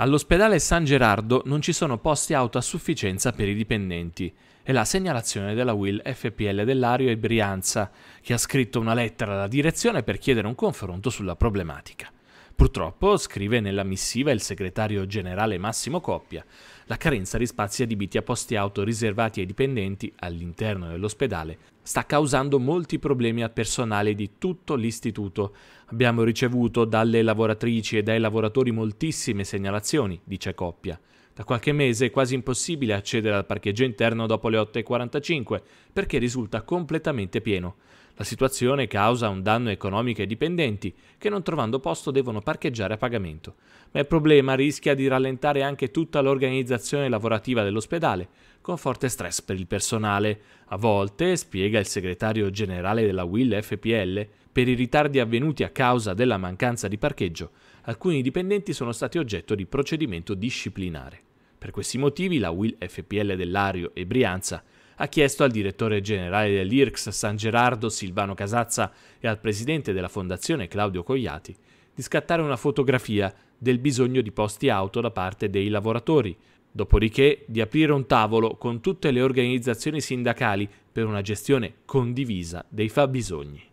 All'ospedale San Gerardo non ci sono posti auto a sufficienza per i dipendenti È la segnalazione della Will FPL dell'Ario e Brianza, che ha scritto una lettera alla direzione per chiedere un confronto sulla problematica. Purtroppo, scrive nella missiva il segretario generale Massimo Coppia, la carenza di spazi adibiti a posti auto riservati ai dipendenti all'interno dell'ospedale sta causando molti problemi al personale di tutto l'istituto. Abbiamo ricevuto dalle lavoratrici e dai lavoratori moltissime segnalazioni, dice Coppia. Da qualche mese è quasi impossibile accedere al parcheggio interno dopo le 8.45 perché risulta completamente pieno. La situazione causa un danno economico ai dipendenti che non trovando posto devono parcheggiare a pagamento, ma il problema rischia di rallentare anche tutta l'organizzazione lavorativa dell'ospedale, con forte stress per il personale. A volte, spiega il segretario generale della Will FPL, per i ritardi avvenuti a causa della mancanza di parcheggio, alcuni dipendenti sono stati oggetto di procedimento disciplinare. Per questi motivi la Will FPL dell'Ario e Brianza ha chiesto al direttore generale dell'IRCS San Gerardo Silvano Casazza e al presidente della fondazione Claudio Cogliati di scattare una fotografia del bisogno di posti auto da parte dei lavoratori, dopodiché di aprire un tavolo con tutte le organizzazioni sindacali per una gestione condivisa dei fabbisogni.